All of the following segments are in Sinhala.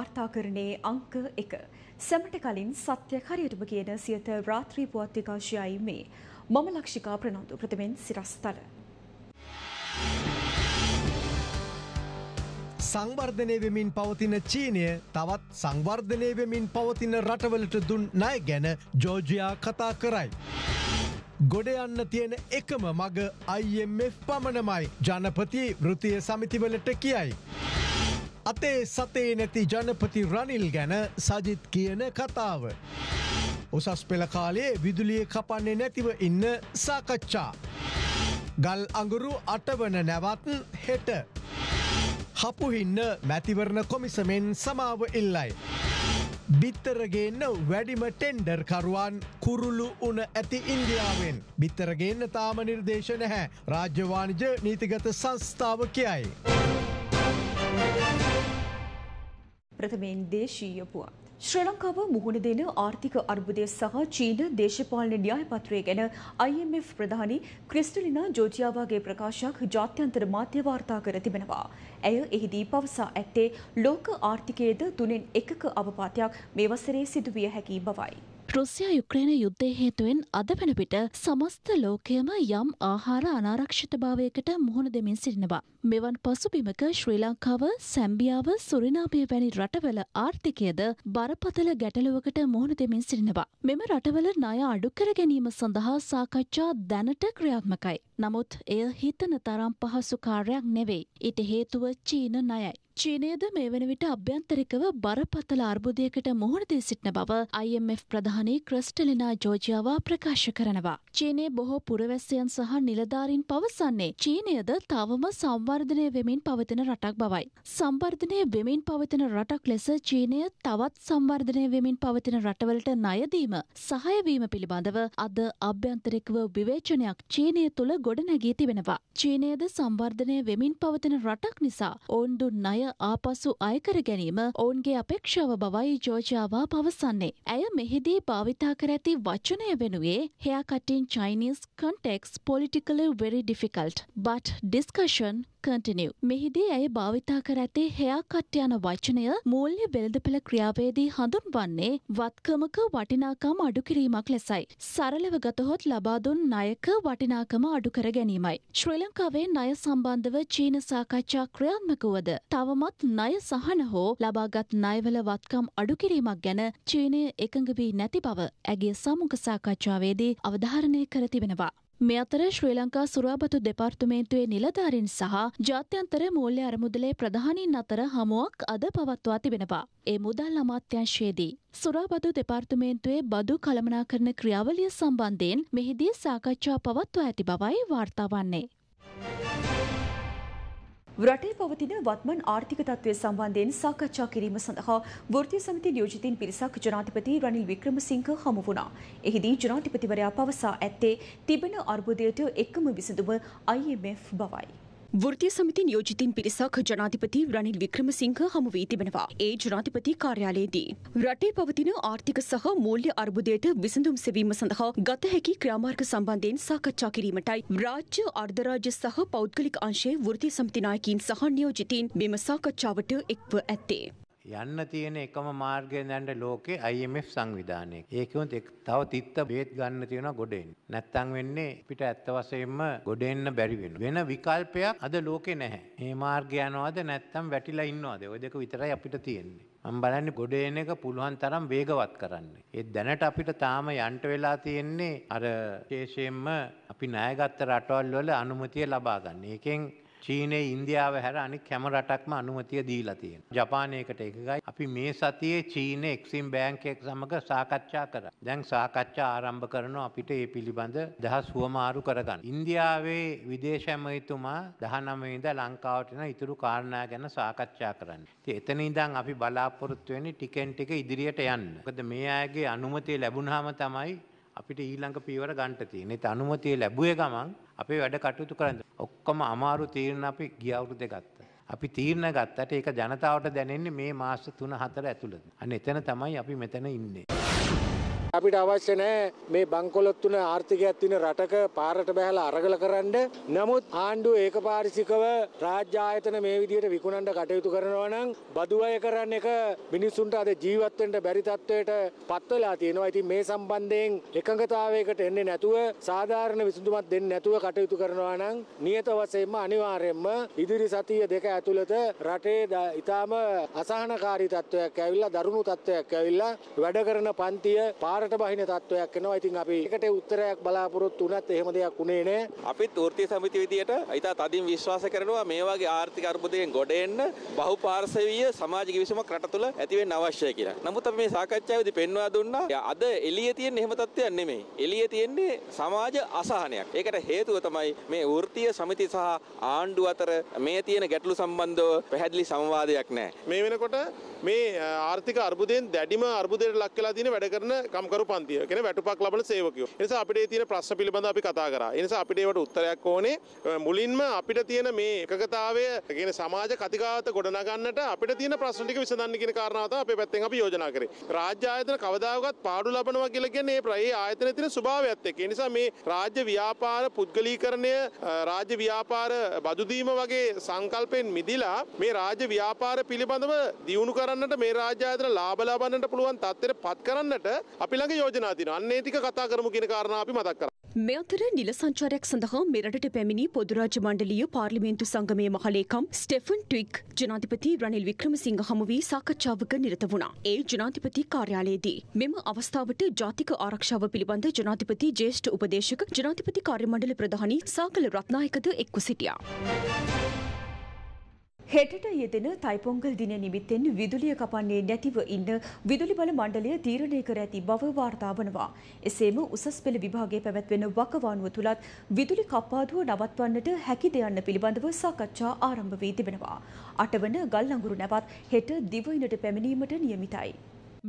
වාර්තාකරණයේ අංක එක. සැමට කලින් සත්‍ය හරියටම කියන සියත රාත්‍රී පුවත් විකාශයයි මේ. මම ලක්ෂිකා ප්‍රනන්දු ප්‍රථමෙන් සිරස්තල. සංවර්ධනය වෙමින් පවතින චීනය තවත් සංවර්ධනය වෙමින් පවතින රටවලට දුන් ණය ගැන ජෝජයා කතා කරයි. ගොඩ යන්න තියෙන එකම මග IMF පමණමයි ජනපති වෘතිය සමිතිවලට කියයි. අතේ සතේ නැති ජනපති රනිල් ගැන සජිත් කියන කතාව. උසස් පෙළ කාලයේ විදුලිය කපන්නේ නැතිව ඉන්න සාකච්ඡා. ගල් අඟුරු අටවන නැවත් හෙට. හපුහින්න මැතිවරණ කොමිසමෙන් සමාව ඉල්ලයි. බිත්තරගේන්න වැඩිම ටෙන්ඩර් කරුවන් කුරුලු උන ඇති ඉන්දියාවෙන්. බිත්තරගේන්න තාම නිර්දේශ නැහැ රාජ්‍යවාණජ නීතිගත සංස්ථාව කියයි. ප්‍රථමයෙන් දේශීය පුවත්. ශ්‍රී ලංකාව මුහුණ දෙන ආර්ථික අර්බුදය සහ චීන දේශපාලන න්‍යායපත්‍රය ගැන IMF ප්‍රධානි ක්‍රිස්ටලිනා ජෝජියාවාගේ ප්‍රකාශයක් ජාත්‍යන්තර මාධ්‍ය වාර්තා කර තිබෙනවා. ඇය එහිදී පවසා ඇත්තේ ලෝක ආර්ථිකයේද තුනෙන් එකක අවපාතයක් මේ වසරේ සිදුවිය හැකි බවයි. රුසියා යුක්‍රේන යුද්ධය හේතුවෙන් අද වන විට සමස්ත ලෝකයම යම් ආහාර අනාරක්ෂිතභාවයකට මුහුණ දෙමින් සිටිනවා. මෙවන් පසුබිමක ශ්‍රී ලංකාව, සැම්බියාව, සුරිනාමය වැනි රටවල ආර්ථිකයද බරපතල ගැටලුවකට මුහුණ දෙමින් සිටිනවා. මෙම රටවල ණය අඩු කර ගැනීම සඳහා සාකච්ඡා දැනට ක්‍රියාත්මකයි. නමුත් එය හිතන තරම් පහසු කාර්යයක් නෙවෙයි. ඊට හේතුව චීන ණයයි. චීනයද මේ වන විට අභ්‍යන්තරිකව බරපතල අර්බුදයකට මුහුණදී සිටින බව IMF ප්‍රධානී ක්‍රස්ටලිනා ජෝජියවා ප්‍රකාශ කරනවා. චීනයේ බොහෝ පුරවැසියන් සහ නිලධාරීන් පවසන්නේ චීනයද තවම සංවර්ධනය වෙමින් පවතින රටක් බවයි. සංවර්ධනය වෙමින් පවතින රටක් ලෙස චීනය තවත් සංවර්ධනය වෙමින් පවතින රටවලට ණයදීම සහයවීම පිළිබඳව අද අභ්‍යන්තරිකව විවේචනයක් චීනය තුළ ගොඩනැගී තිබෙනවා. චීනයද සංවර්ධනය වෙමින් පවතින රටක් නිසා ඔවුන් දුන් ණය ආපසු අයකර ගැනීම ඔවුන්ගේ අපේක්ෂාව බවයි ජෝජාවා පවසන්නේ. ඇය මෙහිදී භාවිතා කර ඇති වචනය වෙනුවේ haircutting Chinese context politically very difficult but discussion continue. මෙහිදී ඇය භාවිතා කර ඇති haircut යන වචනය මූල්‍ය වෙළඳපෙළ ක්‍රියාවේදී හඳුන්වන්නේ වත්කමක වටිනාකම් අඩු කිරීමක් ලෙසයි. සරලව ගතහොත් ලබා දුන් ණයක වටිනාකම අඩු කර ගැනීමයි. ශ්‍රී ලංකාවේ ණය සම්බන්ධව චීන සාකච්ඡා ක්‍රියාත්මක වුවද තව තවමත් ණය සහන හෝ ලබාගත් ණයවල වත්කම් අඩු කිරීමක් ගැන චීනය එකඟ වී නැති බව ඇගේ සමුඛ සාකච්ඡාවේදී අවධාරණය කර තිබෙනවා. මේ අතර ශ්‍රී ලංකා සුරාබතු දෙපාර්තමේන්තුවේ නිලධාරින් සහ ජාත්‍යන්තර මූල්‍ය අරමුදලේ ප්‍රධානීන් අතර හමුවක් අද පවත්වා තිබෙනවා. ඒ මුදල් අමාත්‍යංශයේදී. සුරාබදු දෙපාර්තමේන්තුවේ බදු කළමනාකරන ක්‍රියාවලිය සම්බන්ධයෙන් මෙහිදී සාකච්ඡා පවත්වා ඇති බවයි වාර්තා වන්නේ. රටේ පවතින වත්මන් ආර්ථික තත්ත්වය සම්බන්ධයෙන් සාකච්ඡා කිරීම සඳහා වෘත්තීය සමිති නියෝජිතින් පිරිසක් ජනාධිපති රනිල් වික්‍රමසිංහ හමු වුණා. එහිදී ජනාධිපතිවරයා පවසා ඇත්තේ තිබෙන අර්බුදයට එකම විසඳුම IMF බවයි. වෘතිය සමතින් යෝජිතින් පිරිසක් ජනාධිපති රනිල් වික්‍රමසිංහ හමුවී තිබෙනවා. ඒ ජනාධිපති කාර්යාලයේදී. රටේ පවතින ආර්ථික සහ මූල්‍ය අර්බුදයට විසඳුම් සෙවීම සඳහා ගත හැකි ක්‍රියාමාර්ග සම්බන්ධයෙන් සාකච්ඡා කිරීමටයි රාජ්‍ය අර්ධරාජ්‍ය සහ පෞද්ගලික අංශයේ වෘතිය සමති නායකයින් සහ නියෝජිතින් මෙම සාකච්ඡාවට එක්ව ඇත්තේ. යන්න තියෙන එකම මාර්ගය දැන්ට ලෝකේ IMF සංවිධානය. ඒකෙමුත් තව තිත්ත බේත් ගන්න තියෙනවා ගොඩෙන්. නැත්තම් වෙන්නේ පිට ඇත්ත වශයෙන්ම ගොඩෙන්න බැරි වෙනවා. වෙන විකල්පයක් අද ලෝකේ නැහැ. මේ මාර්ගය යනවාද නැත්තම් වැටිලා ඉන්නවද? ওই දෙක විතරයි අපිට තියෙන්නේ. මම බලන්නේ ගොඩ එන එක පුළුවන් තරම් වේගවත් කරන්න. ඒ දැනට අපිට තාම යන්ට වෙලා තියෙන්නේ අර විශේෂයෙන්ම අපි ණයගත්ත රටවල් වල අනුමැතිය ලබා ගන්න. ඒකෙන් චීනයේ ඉන්දියාව හැර අනික් හැම රටක්ම අනුමතිය දීලා තියෙන. ජපානයකට එකගයි. අපි මේ සතියේ චීන එක්සිම් බෑංක් එක සමග සාකච්ඡා කරා. දැන් සාකච්ඡා ආරම්භ කරනවා අපිට මේ පිළිබඳ දහස් වමාරු කරගන්න. ඉන්දියාවේ විදේශ ඇමතිතුමා 19 ඉඳලා ලංකාවට එන ඉතුරු කාරණා ගැන සාකච්ඡා කරන්න. ඉතින් එතන ඉඳන් අපි බලාපොරොත්තු වෙන්නේ ටිකෙන් ටික ඉදිරියට යන්න. මොකද මේ අයගේ අනුමතිය ලැබුණාම තමයි අපිට ඊළඟ පියවර ගන්න තියෙන්නේ. ඒත් අනුමතිය ලැබුවේ ගමන් අපේ වැඩ කටයුතු කරන්න. ඔක්කොම අමාරු තීරණ අපි ගිය අවුරුද්දේ ගත්තා. අපි තීරණ ගත්තට ඒක ජනතාවට දැනෙන්නේ මේ මාස 3 4 ඇතුළත. අන්න එතන තමයි අපි මෙතන ඉන්නේ. අපිට අවශ්‍ය නෑ මේ බංකොලොත් තුන ආර්ථිකයක් තියෙන රටක පාරට බැහැලා අරගල කරන්න. නමුත් ආණ්ඩුව ඒකපාරිශිකව රාජ්‍ය ආයතන මේ විදිහට විකුණන්න කටයුතු කරනවා නම් බදුවය කරන්න එක මිනිසුන්ට අද ජීවත් වෙන්න බැරි තත්වයට පත් වෙලා තියෙනවා. ඉතින් මේ සම්බන්ධයෙන් එකඟතාවයකට එන්නේ නැතුව සාධාරණ විසඳුමක් දෙන්නේ නැතුව කටයුතු කරනවා නම් නියත වශයෙන්ම අනිවාර්යයෙන්ම ඉදිරි සතිය දෙක ඇතුළත රටේ ඉතාම අසහනකාරී තත්වයක් ඇවිල්ලා දරුණු තත්වයක් ඇවිල්ලා වැඩ කරන පන්තිය පාර පාරට බහින තත්ත්වයක් එනවා. ඉතින් අපි එකට උත්තරයක් බලාපොරොත්තු වුණත් එහෙම දෙයක් උනේ නෑ. අපිත් වෘත්තීය සමිති විදියට ඊට තදින් විශ්වාස කරනවා මේ වගේ ආර්ථික අර්බුදයෙන් ගොඩ එන්න බහුපාර්ශවීය සමාජ කිවිසුමක් රට තුළ ඇති වෙන්න අවශ්‍යයි කියලා. නමුත් අපි මේ සාකච්ඡාවේදී පෙන්වා දුන්නා අද එළියේ තියෙන එහෙම තත්ත්වයක් නෙමෙයි. එළියේ තියෙන්නේ සමාජ අසහනයක්. ඒකට හේතුව තමයි මේ වෘත්තීය සමිති සහ ආණ්ඩුව අතර මේ තියෙන ගැටලු සම්බන්ධව පැහැදිලි සංවාදයක් නැහැ. මේ වෙනකොට මේ ආර්ථික අර්බුදයෙන් දැඩිම අර්බුදයට ලක් වෙලා තියෙන වැඩ කරන දහම්කරු පන්තිය කෙන වැටුපක් ලබන සේවකයෝ. නිසා අපිට තියෙන ප්‍රශ්න පිළිබඳ අපි කතා කරා. ඒ නිසා අපිට ඒවට උත්තරයක් ඕනේ. මුලින්ම අපිට තියෙන මේ එකගතාවය කියන සමාජ කතිකාවත ගොඩනගන්නට අපිට තියෙන ප්‍රශ්න ටික විසඳන්න කියන කාරණාව තමයි අපේ පැත්තෙන් අපි යෝජනා කරේ. රාජ්‍ය ආයතන කවදාකවත් පාඩු ලබනවා කියලා කියන්නේ මේ ප්‍රයේ ආයතනයේ තියෙන ස්වභාවයත් එක්ක. ඒ නිසා මේ රාජ්‍ය ව්‍යාපාර පුද්ගලීකරණය රාජ්‍ය ව්‍යාපාර බදුදීම වගේ සංකල්පෙන් මිදිලා මේ රාජ්‍ය ව්‍යාපාර පිළිබඳව දියුණු කරන්නට මේ රාජ්‍ය ආයතන ලාභ ලබන්නට පුළුවන් තත්ත්වෙට පත් කරන්නට අපි ඊළඟ යෝජනා තියෙනවා. අන්න ඒ ටික කතා කරමු කියන කාරණා අපි මතක් කරා. මේ අතර නිල සංචාරයක් සඳහා මෙරටට පැමිණි පොදුරාජ්‍ය මණ්ඩලීය පාර්ලිමේන්තු සංගමයේ මහලේකම් ස්ටෙෆන් ට්වික් ජනාධිපති රනිල් වික්‍රමසිංහ හමු වී සාකච්ඡාවක නිරත වුණා. ඒ ජනාධිපති කාර්යාලයේදී මෙම අවස්ථාවට ජාතික ආරක්ෂාව පිළිබඳ ජනාධිපති ජ්‍යෙෂ්ඨ උපදේශක ජනාධිපති කාර්යමණ්ඩල ප්‍රධානී සාකල රත්නායකද එක්ව සිටියා. හෙටට යෙදෙන තයිපොංගල් දින නිමිත්තෙන් විදුලිය කපන්නේ නැතිව ඉන්න විදුලි බල මණ්ඩලය තීරණය කර ඇති බව වාර්තා වනවා. එසේම උසස් පෙළ විභාගයේ පැවැත්වෙන වකවානුව තුලත් විදුලි කප්පාදුව නවත්වන්නට හැකි දයන්න පිළිබඳව සාකච්ඡා ආරම්භ වී තිබෙනවා. අටවන ගල් අඟුරු නැවත් හෙට දිවයිනට පැමිණීමට නියමිතයි.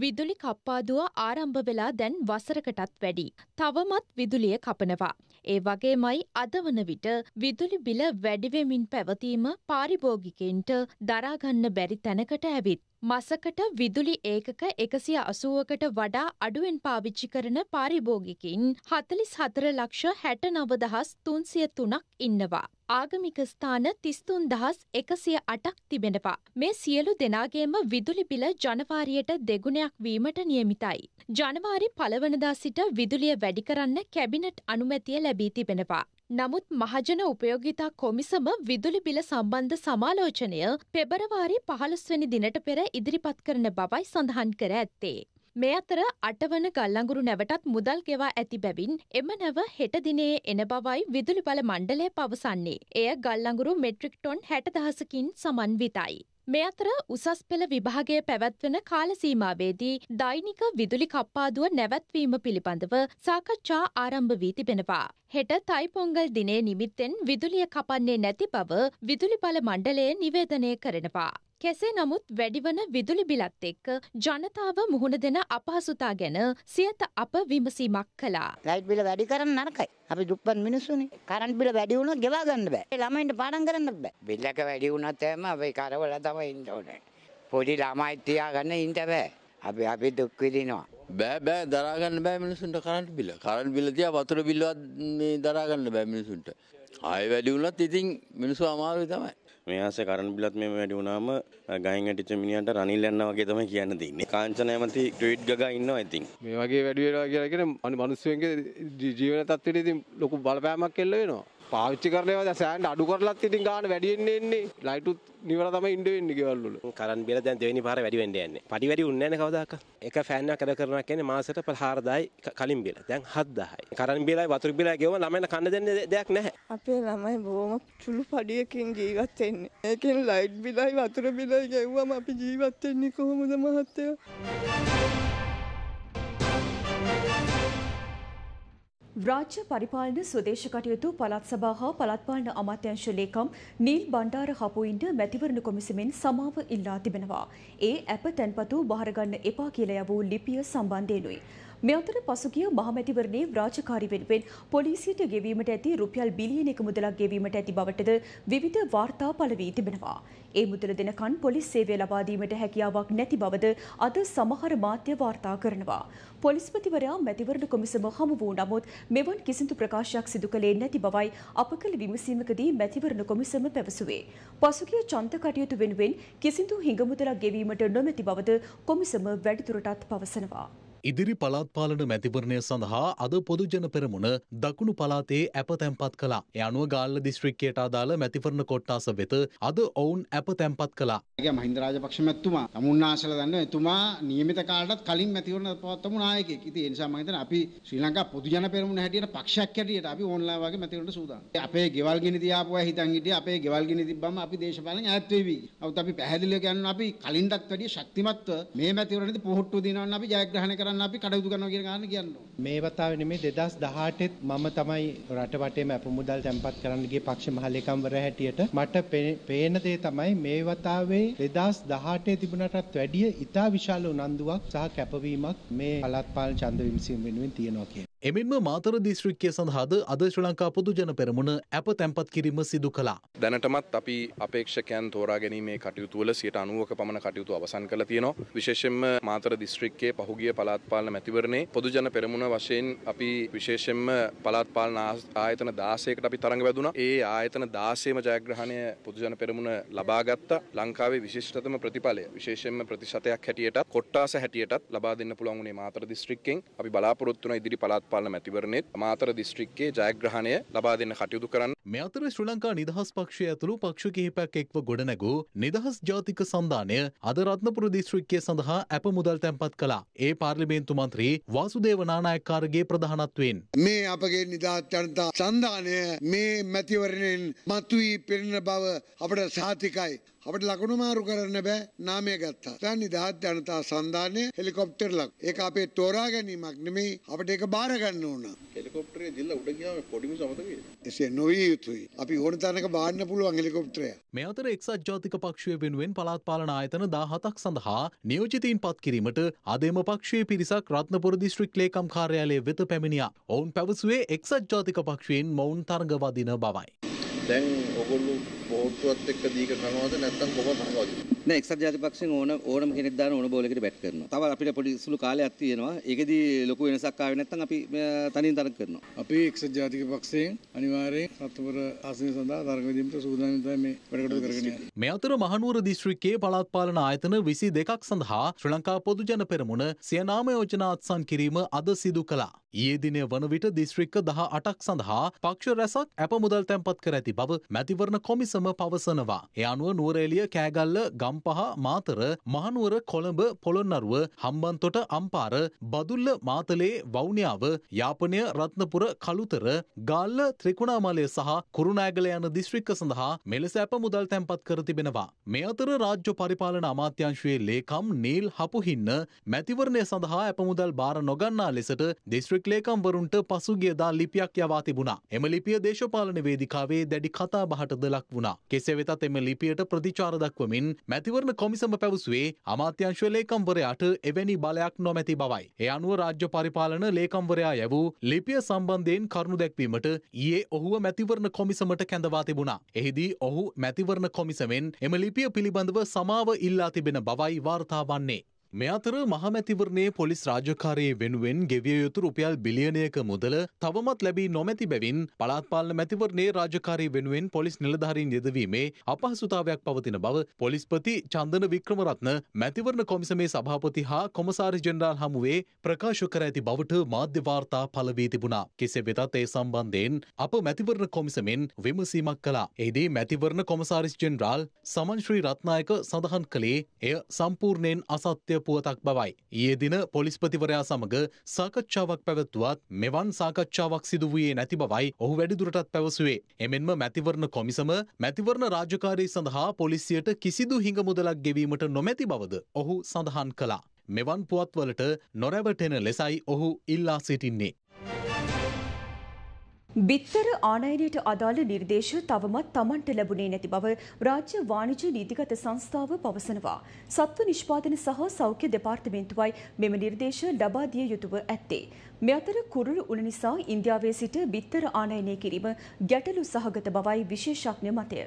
විදුලි කප්පාදුව ආරම්භ වෙලා දැන් වසරකටත් වැඩි. තවමත් විදුලිය කපනවා. ඒ වගේමයි අද වන විට විදුලි බිල වැඩිවෙමින් පැවතීම පාරිභෝගිකෙන්ට දරාගන්න බැරි තැනකට ඇවිත් මසකට විදුලි ඒකක එකසිය අසුවකට වඩා අඩුවෙන් පාවිච්චි කරන පාරිභෝගිකින් හතලිස් හතර ලක්ෂ හැට නවදහස් තුන්සිය තුනක් ඉන්නවා. ආගමික ස්ථාන තිස්තුන් දහස් එකසිය අටක් තිබෙනවා. මේ සියලු දෙනාගේම විදුලි බිල ජනවාරියට දෙගුණයක් වීමට නියමිතයි. ජනවාරි පළවනදා සිට විදුලිය වැඩිකරන්න කැබිනට් අනුමැතිය ලැබී තිබෙනවා. නමුත් මහජන උපයෝගිතා කොමිසම විදුලි බිල සම්බන්ධ සමාලෝචනය පෙබරවාරි පහළොස්වැනි දිනට පෙර ඉදිරිපත් කරන බවයි සඳහන් කර ඇත්තේ. මේ අතර අටවන ගල්ලඟුරු නැවටත් මුදල් ගෙවා ඇති බැවින් එම නැව හෙට දිනයේ එන බවයි විදුලි බල මණ්ඩලය පවසන්නේ. එය ගල්ලඟුරු මෙට්‍රික් ටොන් හැටදහසකින් සමන්විතයි. මේ අතර උසස් පෙළ විභාගය පැවැත්වෙන කාලසීමාවේදී දෛනික විදුලි කප්පාදුව නැවැත්වීම පිළිබඳව සාකච්ඡා ආරම්භ වී තිබෙනවා. හෙට තයිපොංගල් දිනේ නිමිත්තෙන් විදුලිය කපන්නේ නැති බව විදුලි බල මණ්ඩලය නිවේදනය කරනවා. කෙසේ නමුත් වැඩිවන විදුලි බිලත් එක්ක ජනතාව මුහුණ දෙන අපහසුතා ගැන සියත අප විමසීමක් කළා. ලයිට් බිල වැඩි කරන්න නරකයි. අපි දුප්පත් මිනිස්සුනේ. කරන්ට් බිල වැඩි වුණොත් ගෙවා ගන්න බෑ. ඒ ළමයින්ට පාඩම් කරන්න බෑ. බිල් එක වැඩි වුණාට එම අපි කරවල තමයි ඉන්න ඕනේ. පොඩි ළමයි තියාගන්න ඉන්න බෑ. අපි අපි දුක් විඳිනවා. බෑ බෑ දරාගන්න බෑ මිනිසුන්ට කරන්ට් බිල. කරන්ට් බිල තියා වතුර බිල්වත් මේ දරාගන්න බෑ මිනිසුන්ට. ආයෙ වැඩි වුණත් ඉතින් මිනිස්සු අමාරුයි තමයි. මෙයාසේ කරන් බිලත් මෙම වැඩි වුණාම ගයින් ඇටිච්ච මිනිහට රනිල් යන්න වගේ තමයි කියන්න දෙන්නේ. කාංචන ඇමති ට්වීට් ගගා ඉන්නවා ඉතින්. මේ වගේ වැඩි වෙනවා කියලා කියන අනිත් මිනිස්සුන්ගේ ජීවන තත්ත්වෙට ඉතින් ලොකු බලපෑමක් එල්ල වෙනවා. පාච්චි කරලව සෑන්ට අඩු කරලත් ඉතින් ගාන වැඩියෙන්න්නේ එන්නේ ලයිටුත් නිවර තම ඉන්ඩුවෙන්න්න ගෙවල්ල කරන් බෙල දැන් දෙවනි පාර වැඩි වෙන්ඩ යන්නේ පඩිවැඩි උන්නන කවදක් එක ෆෑන්න කර කරන කියන මාසට පහරදායි කලින් බෙල දැන් හදදාහයි කරන් බෙලයි වතුර බෙලා ගෙව ලමන කන්න දෙන්න දෙයක් නැහැ අපේ ළමයි බෝම චුළු පඩියකින් ජීවත්වෙන්නේ ඒකෙන් ලයිට් බිලයි වතුර බිලයි ගැව්වම අපි ජීවත්වෙන්නේ කොහොමද මහත්තයෝ. රාජ්‍ය පරිපාලන ස්වදේශ කටයුතු පළාත් සභා හා පළාත් පාලන අමාත්‍යාංශ ලේකම් නීල් බණ්ඩාර හපුයින්ට මැතිවරණ කොමිසමෙන් සමාව ඉල්ලා තිබෙනවා. ඒ ඇප තැන්පතු බාරගන්න එපා කියලා යවූ ලිපිය සම්බන්ධයෙන්ුයි. මේ අතර පසුගිය මහමැතිවරණේ රාජකාරි වෙනුවෙන් පොලිසියට ගෙවීමට ඇති රුපියල් බිලියන එක මුදලක් ගෙවීමට ඇති බවටද විවිධ වාර්තා පළ වී තිබෙනවා. ඒ මුදල දෙනකන් පොලිස් සේවය ලබා දීමට හැකියාවක් නැති බවද අද සමහර මාධ්‍ය වාර්තා කරනවා. පොලිස්පතිවරයා මැතිවරණ කොමිසම හමු වූ නමුත් මෙවන් කිසිදු ප්‍රකාශයක් සිදු කළේ නැති බවයි අප කළ විමසීමකදී මැතිවරණ කොමිසම පැවසුවේ. පසුගිය චන්ත කටයුතු වෙනුවෙන් කිසිදු හිඟමුදලක් ගෙවීමට නොමැති බවද කොමිසම වැඩිදුරටත් පවසනවා. ඉදිරි පළාත් පාලන මැතිවරණය සඳහා අද පොදුජන පෙරමුණ දකුණු පළාතේ ඇප තැන්පත් කළා. ඒ අනුව ගාල්ල දිස්ත්‍රික්කයට අදාළ මැතිවරණ කොට්ටාස වෙත අද ඔවුන් ඇප තැන්පත් කළා. මහින්ද රාජපක්ෂ මැතිතුමා තමුන් ආශල දන්න එතුමා නියමිත කාලයටත් කලින් මැතිවරණ පවත්වමු නායකයෙක්. ඉතින් ඒ නිසා මම හිතන්නේ අපි ශ්‍රී ලංකා පොදුජන පෙරමුණ හැටියට පක්ෂයක් හැටියට අපි ඕන්ලා වගේ මැතිවරණට සූදානම්. අපේ ගෙවල් ගෙන දාපු අය හිතන් හිටියේ අපේ ගෙවල් ගෙන තිබ්බම අපි දේශපාලන ඈත් වෙවි. නමුත් අපි පැහැදිලිව කියන්න අපි කලින්ටත් වැඩිය ශක්තිමත්ව මේ මැතිවරණයේදී පොහොට්ටු දිනවන්න අපි ජයග්‍රහණය කරා කරන්න අපි කටයුතු කරනවා කියන කාරණේ කියනවා. මේ වතාවේ නෙමෙයි 2018 ත් මම තමයි රට වටේම අපමුදල් තැන්පත් කරන්න ගිය පක්ෂ මහලේකම්වරයා හැටියට මට පේන දේ තමයි මේ වතාවේ 2018 තිබුණටත් වැඩිය ඉතා විශාල උනන්දුවක් සහ කැපවීමක් මේ පළාත් පාලන ඡන්ද විමසීම වෙනුවෙන් තියෙනවා කියන්නේ. එමෙන්ම මාතර දිස්ත්‍රික්කය සඳහාද අද ශ්‍රී ලංකා පොදු ජන පෙරමුණ ඇප තැන්පත් කිරීම සිදු කළා. දැනටමත් අපි අපේක්ෂකයන් තෝරා ගැනීමේ කටයුතුවල සියට අනුවක පමණ කටයුතු අවසන් කළ තියෙනවා. විශේෂෙන්ම මාතර දිස්ත්‍රික්කයේ පහුගිය පළාත් පළාත් පාලන මැතිවරණේ පොදුජන පෙරමුණ වශයෙන් අපි විශේෂයෙන්ම පළාත් පාලන ආයතන 16කට අපි තරඟ වැදුණා. ඒ ආයතන 16ම ජයග්‍රහණය පොදුජන පෙරමුණ ලබා ගත්තා. ලංකාවේ විශිෂ්ටතම ප්‍රතිඵලය විශේෂයෙන්ම ප්‍රතිශතයක් හැටියටත් කොට්ටාස හැටියටත් ලබා දෙන්න පුළුවන් වුණේ මාතර දිස්ත්‍රික්කෙන්. අපි බලාපොරොත්තු වන ඉදිරි පළාත් පාලන මැතිවරණෙත් මාතර දිස්ත්‍රික්කයේ ජයග්‍රහණය ලබා දෙන්න කටයුතු කරන්න. මේ අතර ශ්‍රී ලංකා නිදහස් පක්ෂය ඇතුළු පක්ෂ කිහිපයක් එක්ව ගොඩනැගූ නිදහස් ජාතික සන්ධානය අද රත්නපුර දිස්ත්‍රික්කය සඳහා ඇප මුදල් තැන්පත් කළා. ඒ පාර්ලිමේ පාර්ලිමේන්තු මන්ත්‍රී වාසුදේව නානායක්කාරගේ ප්‍රධානත්වයෙන්. මේ අපගේ නිදහස් ජනතා සන්ධානය මේ මැතිවරණයෙන් මතුවී පෙරෙන බව අපට සාතිකයි. අපට ලකුණු මාරු කරන්න බෑ නාමය ගත්තා. දැන් නිදහස් ජනතා සන්ධානය හෙලිකොප්ටර් ලක්. ඒක අපේ තෝරා ගැනීමක් නෙමෙයි අපිට ඒක බාර ගන්න ඕන. හෙලිකොප්ටරේ දිල්ල උඩ ගියාම පොඩිම සමතකේ. එසේ නොවිය යුතුයි. අපි ඕන තැනක බාන්න පුළුවන් හෙලිකොප්ටරය. මේ අතර එක්සත් ජාතික පක්ෂය වෙනුවෙන් පළාත් පාලන ආයතන 17ක් සඳහා නියෝජිතයින් පත් කිරීමට අදේම පක්ෂයේ පිරිසක් රත්නපුර දිස්ත්‍රික් ලේකම් කාර්යාලය වෙත පැමිණියා. ඔවුන් පැවසුවේ එක්සත් ජාතික පක්ෂයෙන් මොවුන් තරඟ වදින බවයි. දැන් ඔගොල්ලෝ බෝට්ටුවත් එක්ක දීක කනවද නැත්නම් කොහොමද කනවද නෑ එක්සත් ජාතික පක්ෂයෙන් ඕන ඕනම කෙනෙක් දාන ඕන බෝලයකට බැට් කරනවා. තව අපිට පොඩි සුළු කාලයක් තියෙනවා. ඒකෙදී ලොකු වෙනසක් ආවේ නැත්නම් අපි තනියෙන් තරඟ කරනවා. අපි එක්සත් ජාතික පක්ෂයෙන් අනිවාර්යෙන් රත්නපුර ආසනය සඳහා තරඟ විදීමට සූදානම් තමයි මේ වැඩකටයුතු කරගෙන යන්නේ. මේ අතර මහනුවර දිස්ත්‍රික්කයේ පළාත් පාලන ආයතන 22ක් සඳහා ශ්‍රී ලංකා පොදුජන පෙරමුණ සිය නාම යෝජනා අත්සන් කිරීම අද සිදු කළා. ඊයේ දිනය වන විට දිස්ත්‍රික්ක දහ අටක් සඳහා පක්ෂ රැසක් ඇප මුදල් තැන්පත් කර ඇති බව මැතිවරණ කොමිසම පවසනවා. එය අනුව නුවරේලිය කෑගල්ල ගම අම්පහ මාතර මහනුවර කොළඹ පොළොන්නරුව හම්බන්තොට අම්පාර බදුල්ල මාතලේ වෞනියාව යාපනය රත්නපුර කළුතර ගාල්ල ත්‍රිකුණාමලය සහ කුරුණෑගල යන දිස්ත්‍රික්ක සඳහා මෙලෙස ඇප මුදල් තැන්පත් කර තිබෙනවා. මේ අතර රාජ්‍ය පරිපාලන අමාත්‍යංශයේ ලේකම් නීල් හපුහින්න මැතිවරණය සඳහා ඇප මුදල් බාර නොගන්නා ලෙසට දිස්ත්‍රික් ලේකම්වරුන්ට පසුගියදා ලිපියක් යවා තිබුණා. එම ලිපිය දේශපාලන වේදිකාවේ දැඩි කතා බහටද ලක් වුණා. කෙසේ වෙතත් එම ලිපියට ප්‍රතිචාර දක්වමින් මැ මැතිවරණ කොමිසම පැවසුවේ අමාත්‍යංශ ලේකම්වරයාට එවැනි බලයක් නොමැති බවයි. ඒ අනුව රාජ්‍ය පරිපාලන ලේකම්වරයා යැවූ ලිපිය සම්බන්ධයෙන් කරුණු දැක්වීමට ඊයේ ඔහුව මැතිවරණ කොමිසමට කැඳවා තිබුණා. එහිදී ඔහු මැතිවරණ කොමිසමෙන් එම ලිපිය පිළිබඳව සමාව ඉල්ලා තිබෙන බවයි වාර්තා වන්නේ. මේ අතර මහමැතිවරණයේ පොලිස් රාජකාරයේ වෙනුවෙන් ගෙවිය යුතු රුපියල් බිලියනයක මුදල තවමත් ලැබී නොමැති බැවින් පළාත් පාලන මැතිවරණයේ රාජකාරී වෙනුවෙන් පොලිස් නිලධාරීන් යෙදවීමේ අපහසුතාවයක් පවතින බව පොලිස්පති චන්දන වික්‍රමරත්න මැතිවරණ කොමිසමේ සභාපති හා කොමසාරි ජෙනරාල් හමුවේ ප්‍රකාශ කර ඇති බවට මාධ්‍ය වාර්තා පළ වී තිබුණා. කෙසේ වෙතත් ඒ සම්බන්ධයෙන් අප මැතිවරණ කොමිසමෙන් විමසීමක් කළා. එෙහිදී මැතිවරණ කොමසාරිස් ජෙනරාල් සමන් ශ්‍රී රත්නායක සඳහන් කළේ එය සම්පූර්ණයෙන් අසත්‍ය පුවතක් බවයි. ඒ දින පොලිස්පතිවරයා සමඟ සාකච්ඡාවක් පැවැත්තුවත් මෙවන් සාකච්ඡාවක් සිදු වයේ නැති බවයි ඔහු වැඩිදුරටත් පැවසුවේ. එමෙන්ම මැතිවරණ කොමිසම මැතිවරණ රාජකාරී සඳහා පොලිසියට කිසිදු හිඟ මුදලක් ගෙවීමට නොමැති බවද ඔහු සඳහන් කළා. මෙවන් පුවත්වලට නොරැවටෙන ලෙසයි ඔහු ඉල්ලා සිටින්නේ. බිත්තර ආනයනයට අදාළ නිර්දේශ තවමත් තමන්ට ලැබුණේ නැති බව රාජ්‍ය වාණිජ නීතිගත සංස්ථාව පවසනවා. සත්ව නිෂ්පාදන සහ සෞඛ්‍ය දෙපාර්තමේන්තුවයි මෙම නිර්දේශ ලබා දිය යුතුව ඇත්තේ. මේ අතර කුරුළු උල නිසා ඉන්දියාවේ සිට බිත්තර ආනයනය කිරීම ගැටලු සහගත බවයි විශේෂඥ මතය.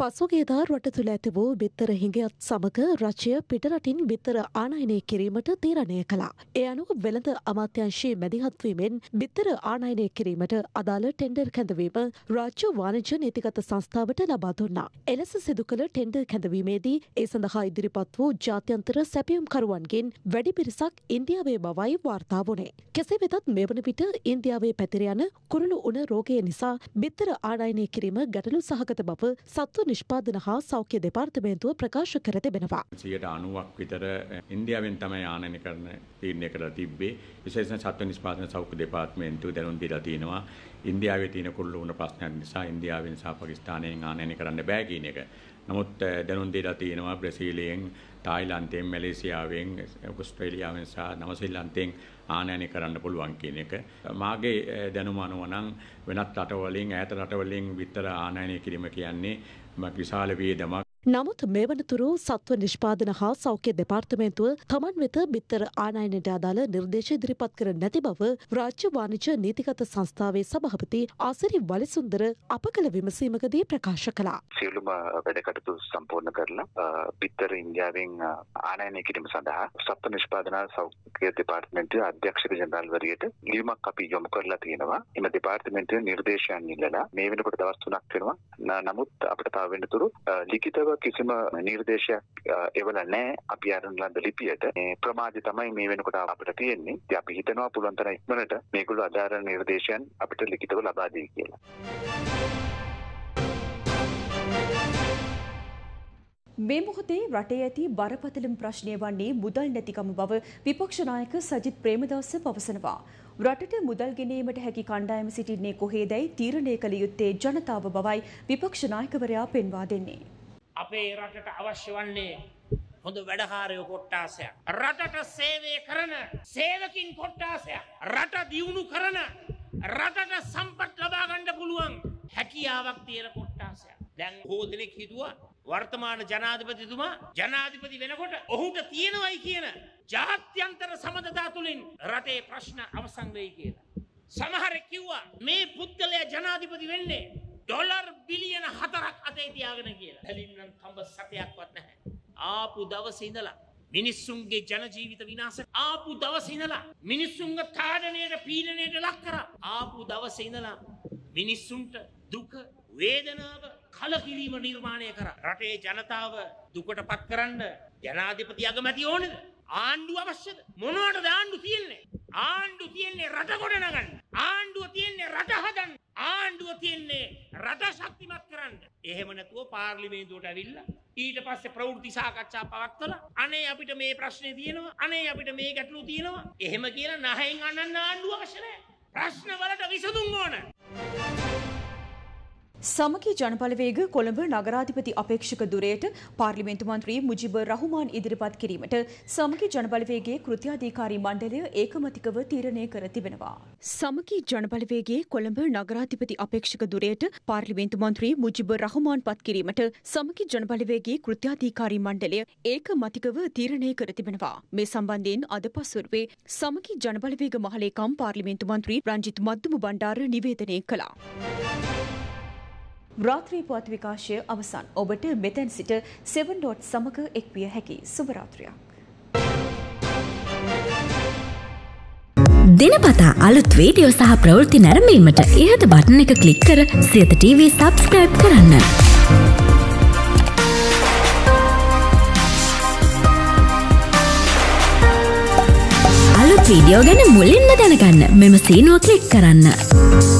පසුගේදා රට තුළ ඇති වූ බිත්තර හිඟයත් සමඟ රජය පිටරටින් බිත්තර ආනයනය කිරීමට තීරණය කළා. එය අනුව වෙළඳ අමාත්‍යංශයේ මැදිහත්වීමෙන් බිත්තර ආනයනය කිරීමට අදාළ ටෙන්ඩර් කැඳවීම රාජ්‍ය වාණිජ්‍ය නීතිගත සංස්ථාවට ලබා දුන්නා. එලෙස සිදු කළ ටෙන්ඩර් කැඳවීමේදී ඒ සඳහා ඉදිරිපත් වූ ජාත්‍යන්තර සැපියුම්කරුවන්ගෙන් වැඩි පිරිසක් ඉන්දියාවේ බවයි වාර්තා වුණේ. කෙසේ වෙතත් මෙවන විට ඉන්දියාවේ පැතිර යන කුරුළු උණ රෝගය නිසා බිත්තර ආනයනය කිරීම ගැටලු සහගත බව සත්ව නිෂ්පාදන හා සෞඛ්‍ය දෙපාර්තමේන්තුව ප්‍රකාශ කර තිබෙනවා. සියයට අනුවක් විතර ඉන්දියාවෙන් තමයි ආනයන කරන තීරණය කරලා තිබ්බේ. විශේෂයෙන් සත්ව නිෂ්පාදන සෞඛ්‍ය දෙපාර්තමේන්තුව දැනුම් දීලා තියෙනවා. ඉන්දියාවේ තියෙන කුරුළු වුණ ප්‍රශ්නයක් නිසා ඉන්දියාවෙන් සහ පාකිස්තානයෙන් ආනයන කරන්න බෑ කියන එක. නමුත් දැනුම් දීලා තියෙනවා බ්‍රසීලියෙන්, තායිලන්තයෙන්, මැලේසියාවෙන්, ඔස්ට්‍රේලියාවෙන් සහ නවසීලන්තයෙන් ආනයනය කරන්න පුළුවන් කියන එක. මාගේ දැනුම අනුව නම් වෙනත් රටවලින් ඈත රටවලින් විතර ආනයනය කිරීම කියන්නේ මක් විශාල වියදමක් නමුත් මේ වනතුරු සත්ව නිෂ්පාදන හා සෞඛ්‍ය දෙපාර්තමේන්තුව තමන් වෙත බිත්තර ආනයනයට අදාළ නිර්දේශ ඉදිරිපත් කර නැති බව රාජ්‍ය වාණිජ්‍ය නීතිගත සංස්ථාවේ සභාපති ආසිරි වලිසුන්දර අප කළ විමසීමකදී ප්‍රකාශ කළා. සියලුම වැඩකටයුතු සම්පූර්ණ කරලා බිත්තර ඉන්දියාවෙන් ආනයනය කිරීම සඳහා සත්ව නිෂ්පාදන සෞඛ්‍ය දෙපාර්තමේන්තුවේ අධ්‍යක්ෂක ජනරාල්වරියට ලියුමක් අපි යොමු කරලා තියෙනවා. එම දෙපාර්තමේන්තුවේ නිර්දේශයන් ඉල්ලලා මේ වෙනකොට දවස් තුනක් වෙනවා. නමුත් අපිට තව වෙනතුරු ලිඛිතව කිසිම නිර්දේශයක් එවල නෑ අපි අරන් ලද ලිපියට ප්‍රමාද තමයි මේ වෙනකොට අපට තියෙන්නේ. ඉතින් අපි හිතනවා පුළුවන් තරම් ඉක්මනට මේගොල්ලෝ අදාළ නිර්දේශයන් අපිට ලිඛිතව ලබා දෙයි කියලා. මේ මොහොතේ රටේ ඇති බරපතලම ප්‍රශ්නය වන්නේ මුදල් නැතිකම බව විපක්ෂ නායක සජිත් ප්‍රේමදාස පවසනවා. රටට මුදල් ගෙනීමට හැකි කණ්ඩායම සිටින්නේ කොහේදයි තීරණය කළ යුත්තේ ජනතාව බවයි විපක්ෂ නායකවරයා පෙන්වා දෙන්නේ. අපේ රටට අවශ්‍ය වන්නේ හොඳ වැඩකාරයෝ කොට්ටාසයක්. රටට සේවය කරන සේවකින් කොට්ටාසයක්. රට දියුණු කරන රටට සම්පත් ලබාගණ්ඩ පුළුවන් හැකියාවක් තියෙන කොට්ටාසයක්. දැන් හෝදනෙක් හිතුවා වර්තමාන ජනාධිපතිතුමා ජනාධිපති වෙනකොට ඔහුට තියෙනවයි කියන ජාත්‍යන්තර සමඳතා තුළින් රටේ ප්‍රශ්න අවසංවෙයි කියලා. සමහර කිව්වා මේ පුද්ගලය ජනාධිපති වෙන්නේ ඩොලර් බිලියන 4ක් අතේ තියාගෙන කියලා. බැලින්නම් තඹ සතයක්වත් නැහැ. ආපු දවසේ ඉඳලා මිනිස්සුන්ගේ ජන ජීවිත විනාශ ආපු දවසේ ඉඳලා මිනිස්සුන්ගේ තාඩණයට පීඩණයට ලක් කරා. ආපු දවසේ ඉඳලා මිනිස්සුන්ට දුක, වේදනාව, කලකිරීම නිර්මාණය කරා. රටේ ජනතාව දුකටපත් කරන්න ජනාධිපති අගමැති ඕනේද? ආණ්ඩුව අවශ්‍යද? මොනවටද ආණ්ඩු තියෙන්නේ? ආණ්ඩු තියෙන්නේ රට ගොඩනගන්න. ආණ්ඩුව තියෙන්නේ රට හදන්න. ආණ්ඩුව තියෙන්නේ රට ශක්තිමත් කරන්න. එහෙම නැතුව පාර්ලිමේන්තුවට ඇවිල්ලා ඊට පස්සේ ප්‍රවෘත්ති සාකච්ඡා පවත්වලා අනේ අපිට මේ ප්‍රශ්නේ තියෙනවා. අනේ අපිට මේ ගැටලු තියෙනවා. එහෙම කියලා නැහෙන් අනන්න ආණ්ඩුව අවශ්‍ය නැහැ. ප්‍රශ්න වලට විසඳුම් ඕන. සමගී ජනපලවේග කොළඹ නගරාධිපති අපේක්ෂක දුරයට පාර්ලිමේන්තු මන්ත්‍රී මුජිබ රහුමාන් ඉදිරිපත් කිරීමට සමගී ජනබලවේගයේ කෘත්‍යාධිකාරී මණ්ඩලය ඒකමතිකව තීරණය කර තිබෙනවා. සමගී ජනබලවේගයේ කොළඹ නගරාධිපති අපේක්ෂක දුරයට පාර්ලිමේන්තු මන්ත්‍රී මුජිබ රහුමාන් පත් කිරීමට සමගී ජනබලවේගයේ කෘත්‍යාධිකාරී මණ්ඩලය ඒකමතිකව තීරණය කර තිබෙනවා. මේ සම්බන්ධයෙන් අද පසුරුවේ සමගී ජනබලවේග මහලේකම් පාර්ලිමේන්තු මන්ත්‍රී රංජිත් මද්දුම බණ්ඩාර නිවේදනය කළා. රාත්‍රී පුවත් විකාශය අවසන්. ඔබට මෙතැන් සිට 7 ඩොට් සමග එක්විය හැකි. සුබ රාත්‍රියක්. දිනපතා අලුත් වීඩියෝ සහ ප්‍රවෘත්ති නැරඹීමට ඉහත බටන් එක ක්ලික් කර සියත TV subscribe කරන්න. අලුත් වීඩියෝ ගැන මුලින්ම දැනගන්න මෙම සීනුව ක්ලික් කරන්න.